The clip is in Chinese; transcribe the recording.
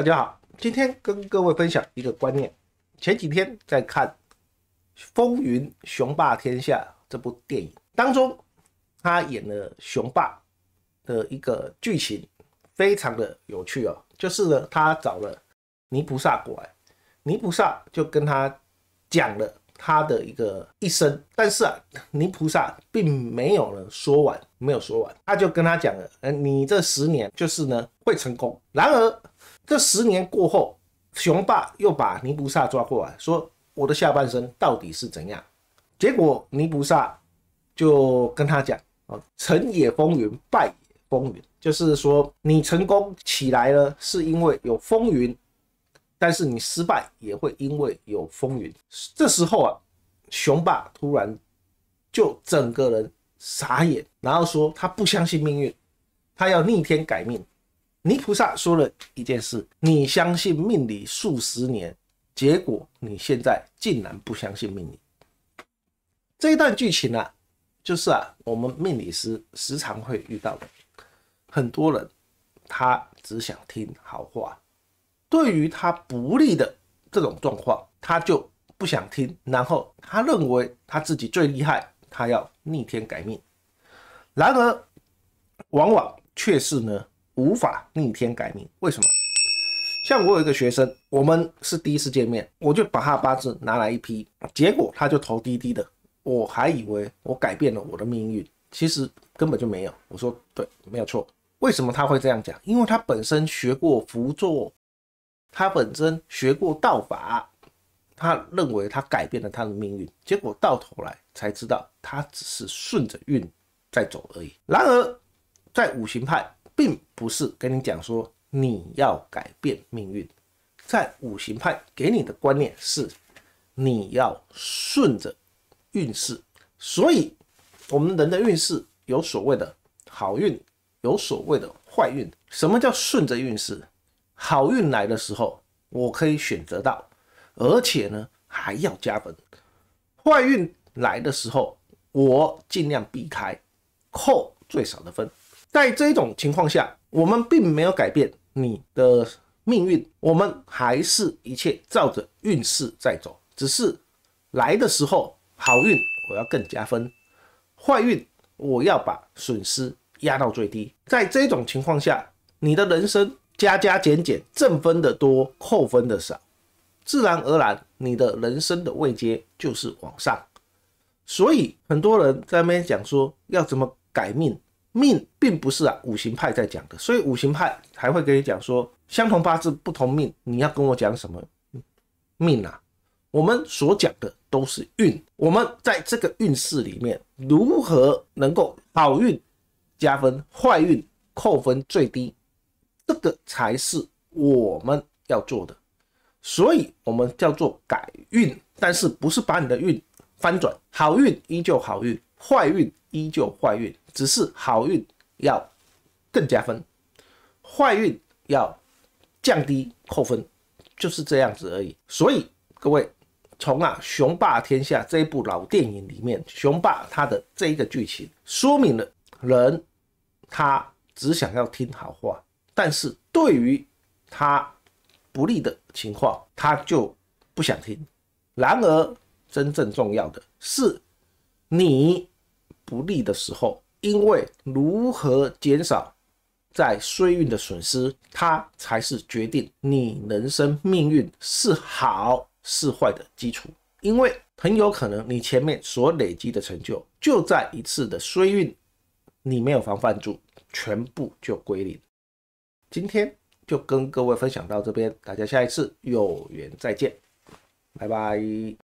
大家好，今天跟各位分享一个观念。前几天在看《风云雄霸天下》这部电影当中，他演了雄霸的一个剧情非常的有趣哦。就是呢，他找了泥菩萨过来，泥菩萨就跟他讲了他的一个一生，但是啊，泥菩萨并没有呢说完，没有说完，他就跟他讲了：嗯，你这十年就是呢会成功。然而这十年过后，雄霸又把尼菩萨抓过来，说：“我的下半生到底是怎样？”结果尼菩萨就跟他讲：“哦，成也风云，败也风云，就是说你成功起来了是因为有风云，但是你失败也会因为有风云。”这时候啊，雄霸突然就整个人傻眼，然后说：“他不相信命运，他要逆天改命。”泥菩萨说了一件事：你相信命理数十年，结果你现在竟然不相信命理。这一段剧情呢，就是啊，我们命理师时常会遇到的。很多人他只想听好话，对于他不利的这种状况，他就不想听。然后他认为他自己最厉害，他要逆天改命。然而，往往却是呢。无法逆天改命，为什么？像我有一个学生，我们是第一次见面，我就把他八字拿来一批，结果他就投滴滴的。我还以为我改变了我的命运，其实根本就没有。我说对，没有错。为什么他会这样讲？因为他本身学过符咒，他本身学过道法，他认为他改变了他的命运，结果到头来才知道他只是顺着运在走而已。然而，在五行派。并不是跟你讲说你要改变命运，在五行派给你的观念是你要顺着运势。所以，我们人的运势有所谓的好运，有所谓的坏运。什么叫顺着运势？好运来的时候，我可以选择到，而且呢还要加分；坏运来的时候，我尽量避开，扣最少的分。在这种情况下，我们并没有改变你的命运，我们还是一切照着运势在走。只是来的时候好运我要更加分，坏运我要把损失压到最低。在这种情况下，你的人生加加减减，正分的多，扣分的少，自然而然你的人生的位阶就是往上。所以很多人在那边讲说要怎么改命。命并不是啊，五行派在讲的，所以五行派还会跟你讲说相同八字不同命，你要跟我讲什么命啊？我们所讲的都是运，我们在这个运势里面如何能够好运加分，坏运扣分最低，这个才是我们要做的。所以我们叫做改运，但是不是把你的运翻转？好运依旧好运，坏运。依旧坏运，只是好运要更加分，坏运要降低扣分，就是这样子而已。所以各位，从啊《雄霸天下》这一部老电影里面，雄霸他的这一个剧情，说明了人他只想要听好话，但是对于他不利的情况，他就不想听。然而真正重要的是你。不利的时候，因为如何减少在衰运的损失，它才是决定你人生命运是好是坏的基础。因为很有可能你前面所累积的成就，就在一次的衰运，你没有防范住，全部就归零。今天就跟各位分享到这边，大家下一次有缘再见，拜拜。